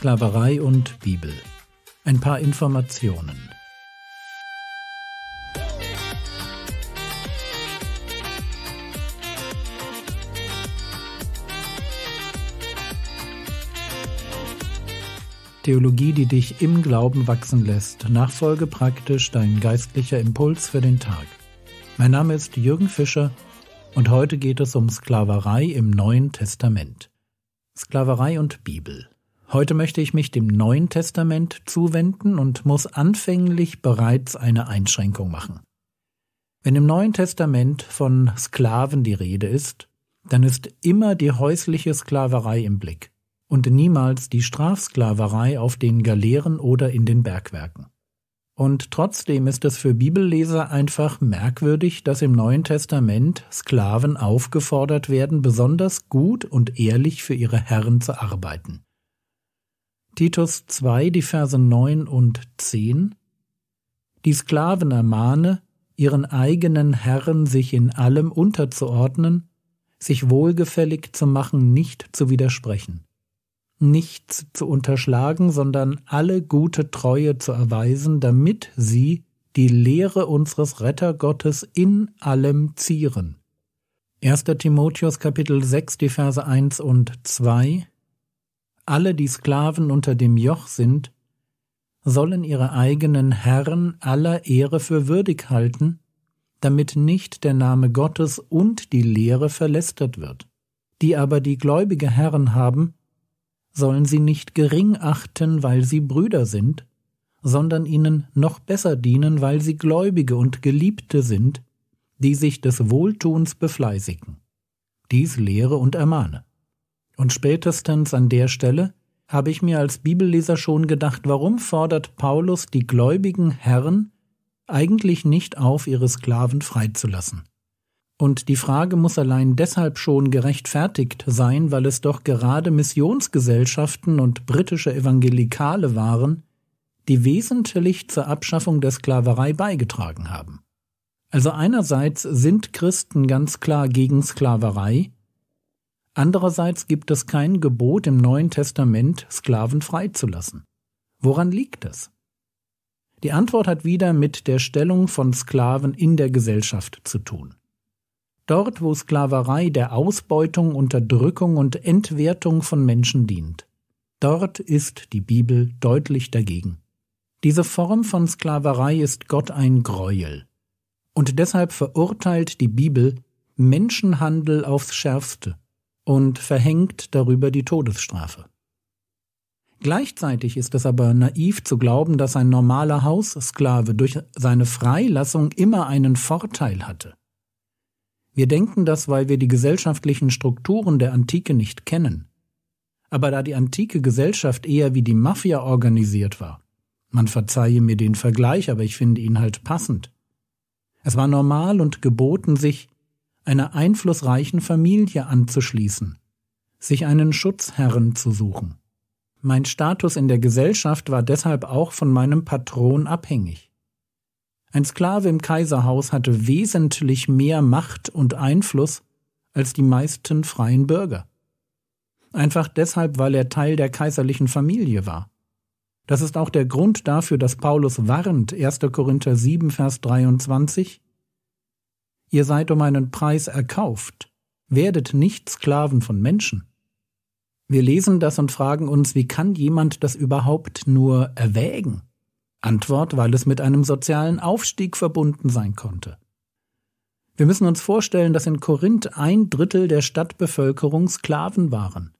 Sklaverei und Bibel. Ein paar Informationen. Theologie, die dich im Glauben wachsen lässt. Nachfolge praktisch dein geistlicher Impuls für den Tag. Mein Name ist Jürgen Fischer und heute geht es um Sklaverei im Neuen Testament. Sklaverei und Bibel. Heute möchte ich mich dem Neuen Testament zuwenden und muss anfänglich bereits eine Einschränkung machen. Wenn im Neuen Testament von Sklaven die Rede ist, dann ist immer die häusliche Sklaverei im Blick und niemals die Strafsklaverei auf den Galeeren oder in den Bergwerken. Und trotzdem ist es für Bibelleser einfach merkwürdig, dass im Neuen Testament Sklaven aufgefordert werden, besonders gut und ehrlich für ihre Herren zu arbeiten. Titus 2, die Verse 9 und 10 Die Sklaven ermahne, ihren eigenen Herren sich in allem unterzuordnen, sich wohlgefällig zu machen, nicht zu widersprechen, nichts zu unterschlagen, sondern alle gute Treue zu erweisen, damit sie die Lehre unseres Rettergottes in allem zieren. 1. Timotheus Kapitel 6, die Verse 1 und 2 alle, die Sklaven unter dem Joch sind, sollen ihre eigenen Herren aller Ehre für würdig halten, damit nicht der Name Gottes und die Lehre verlästert wird. Die aber die gläubige Herren haben, sollen sie nicht gering achten, weil sie Brüder sind, sondern ihnen noch besser dienen, weil sie Gläubige und Geliebte sind, die sich des Wohltuns befleißigen. Dies lehre und ermahne. Und spätestens an der Stelle habe ich mir als Bibelleser schon gedacht, warum fordert Paulus die gläubigen Herren eigentlich nicht auf, ihre Sklaven freizulassen? Und die Frage muss allein deshalb schon gerechtfertigt sein, weil es doch gerade Missionsgesellschaften und britische Evangelikale waren, die wesentlich zur Abschaffung der Sklaverei beigetragen haben. Also einerseits sind Christen ganz klar gegen Sklaverei, Andererseits gibt es kein Gebot im Neuen Testament, Sklaven freizulassen. Woran liegt das? Die Antwort hat wieder mit der Stellung von Sklaven in der Gesellschaft zu tun. Dort, wo Sklaverei der Ausbeutung, Unterdrückung und Entwertung von Menschen dient, dort ist die Bibel deutlich dagegen. Diese Form von Sklaverei ist Gott ein Greuel. Und deshalb verurteilt die Bibel Menschenhandel aufs schärfste und verhängt darüber die Todesstrafe. Gleichzeitig ist es aber naiv zu glauben, dass ein normaler Haussklave durch seine Freilassung immer einen Vorteil hatte. Wir denken das, weil wir die gesellschaftlichen Strukturen der Antike nicht kennen. Aber da die antike Gesellschaft eher wie die Mafia organisiert war, man verzeihe mir den Vergleich, aber ich finde ihn halt passend. Es war normal und geboten, sich einer einflussreichen Familie anzuschließen, sich einen Schutzherren zu suchen. Mein Status in der Gesellschaft war deshalb auch von meinem Patron abhängig. Ein Sklave im Kaiserhaus hatte wesentlich mehr Macht und Einfluss als die meisten freien Bürger. Einfach deshalb, weil er Teil der kaiserlichen Familie war. Das ist auch der Grund dafür, dass Paulus warnt, 1. Korinther 7, Vers 23, Ihr seid um einen Preis erkauft. Werdet nicht Sklaven von Menschen. Wir lesen das und fragen uns, wie kann jemand das überhaupt nur erwägen? Antwort, weil es mit einem sozialen Aufstieg verbunden sein konnte. Wir müssen uns vorstellen, dass in Korinth ein Drittel der Stadtbevölkerung Sklaven waren.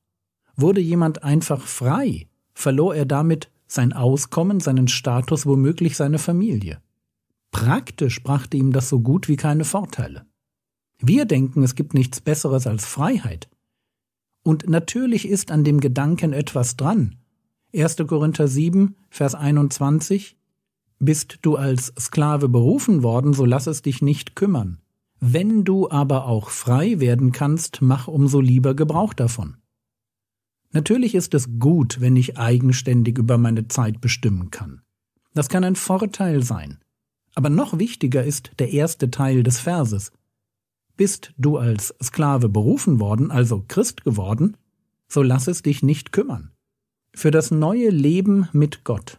Wurde jemand einfach frei, verlor er damit sein Auskommen, seinen Status, womöglich seine Familie. Praktisch brachte ihm das so gut wie keine Vorteile. Wir denken, es gibt nichts Besseres als Freiheit. Und natürlich ist an dem Gedanken etwas dran. 1. Korinther 7, Vers 21 Bist du als Sklave berufen worden, so lass es dich nicht kümmern. Wenn du aber auch frei werden kannst, mach umso lieber Gebrauch davon. Natürlich ist es gut, wenn ich eigenständig über meine Zeit bestimmen kann. Das kann ein Vorteil sein. Aber noch wichtiger ist der erste Teil des Verses. Bist du als Sklave berufen worden, also Christ geworden, so lass es dich nicht kümmern. Für das neue Leben mit Gott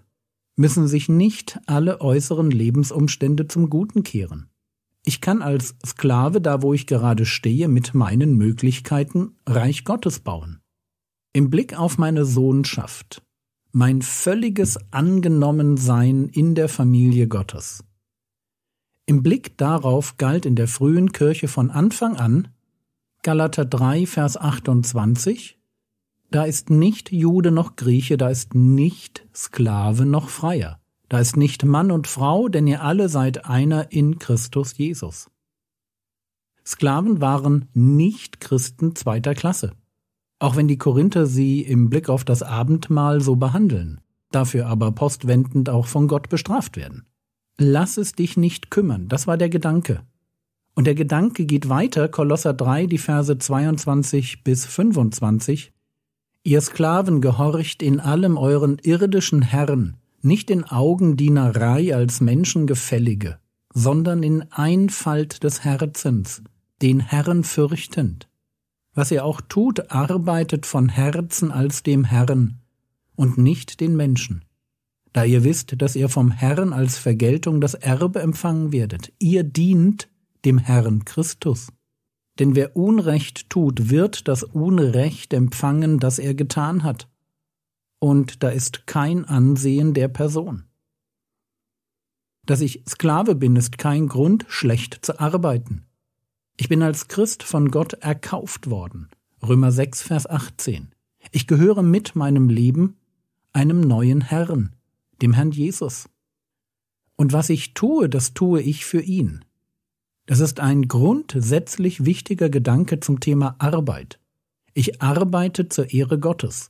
müssen sich nicht alle äußeren Lebensumstände zum Guten kehren. Ich kann als Sklave, da wo ich gerade stehe, mit meinen Möglichkeiten Reich Gottes bauen. Im Blick auf meine Sohnschaft, mein völliges Angenommensein in der Familie Gottes im Blick darauf galt in der frühen Kirche von Anfang an Galater 3, Vers 28, da ist nicht Jude noch Grieche, da ist nicht Sklave noch Freier, da ist nicht Mann und Frau, denn ihr alle seid einer in Christus Jesus. Sklaven waren nicht Christen zweiter Klasse, auch wenn die Korinther sie im Blick auf das Abendmahl so behandeln, dafür aber postwendend auch von Gott bestraft werden lass es dich nicht kümmern. Das war der Gedanke. Und der Gedanke geht weiter, Kolosser 3, die Verse 22 bis 25. Ihr Sklaven gehorcht in allem euren irdischen Herrn, nicht in Augendienerei als Menschengefällige, sondern in Einfalt des Herzens, den Herrn fürchtend. Was ihr auch tut, arbeitet von Herzen als dem Herrn und nicht den Menschen, da ihr wisst, dass ihr vom Herrn als Vergeltung das Erbe empfangen werdet. Ihr dient dem Herrn Christus. Denn wer Unrecht tut, wird das Unrecht empfangen, das er getan hat. Und da ist kein Ansehen der Person. Dass ich Sklave bin, ist kein Grund, schlecht zu arbeiten. Ich bin als Christ von Gott erkauft worden. Römer 6, Vers 18. Ich gehöre mit meinem Leben einem neuen Herrn, dem Herrn Jesus. Und was ich tue, das tue ich für ihn. Das ist ein grundsätzlich wichtiger Gedanke zum Thema Arbeit. Ich arbeite zur Ehre Gottes.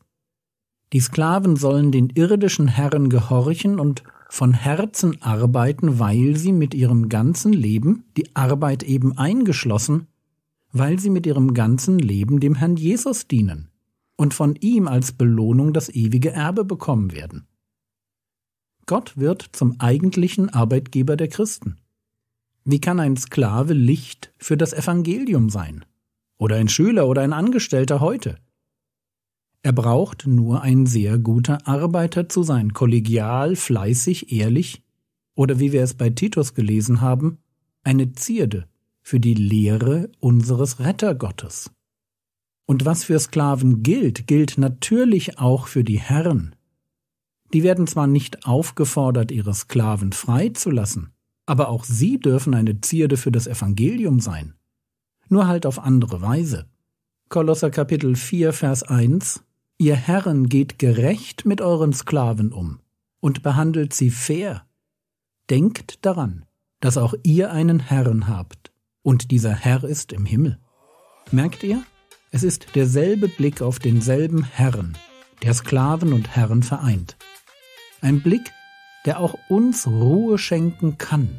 Die Sklaven sollen den irdischen Herren gehorchen und von Herzen arbeiten, weil sie mit ihrem ganzen Leben, die Arbeit eben eingeschlossen, weil sie mit ihrem ganzen Leben dem Herrn Jesus dienen und von ihm als Belohnung das ewige Erbe bekommen werden. Gott wird zum eigentlichen Arbeitgeber der Christen. Wie kann ein Sklave Licht für das Evangelium sein? Oder ein Schüler oder ein Angestellter heute? Er braucht nur ein sehr guter Arbeiter zu sein, kollegial, fleißig, ehrlich oder wie wir es bei Titus gelesen haben, eine Zierde für die Lehre unseres Rettergottes. Und was für Sklaven gilt, gilt natürlich auch für die Herren. Die werden zwar nicht aufgefordert, ihre Sklaven freizulassen, aber auch sie dürfen eine Zierde für das Evangelium sein. Nur halt auf andere Weise. Kolosser Kapitel 4, Vers 1 Ihr Herren geht gerecht mit euren Sklaven um und behandelt sie fair. Denkt daran, dass auch ihr einen Herrn habt, und dieser Herr ist im Himmel. Merkt ihr? Es ist derselbe Blick auf denselben Herrn, der Sklaven und Herren vereint. Ein Blick, der auch uns Ruhe schenken kann,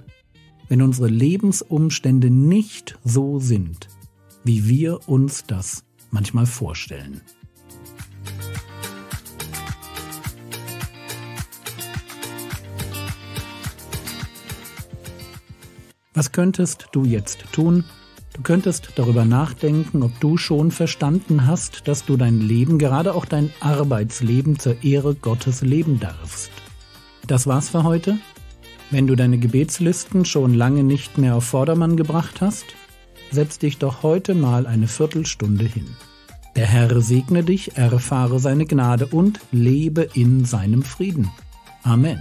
wenn unsere Lebensumstände nicht so sind, wie wir uns das manchmal vorstellen. Was könntest du jetzt tun? Du könntest darüber nachdenken, ob du schon verstanden hast, dass du dein Leben, gerade auch dein Arbeitsleben, zur Ehre Gottes leben darfst. Das war's für heute. Wenn du deine Gebetslisten schon lange nicht mehr auf Vordermann gebracht hast, setz dich doch heute mal eine Viertelstunde hin. Der Herr segne dich, erfahre seine Gnade und lebe in seinem Frieden. Amen.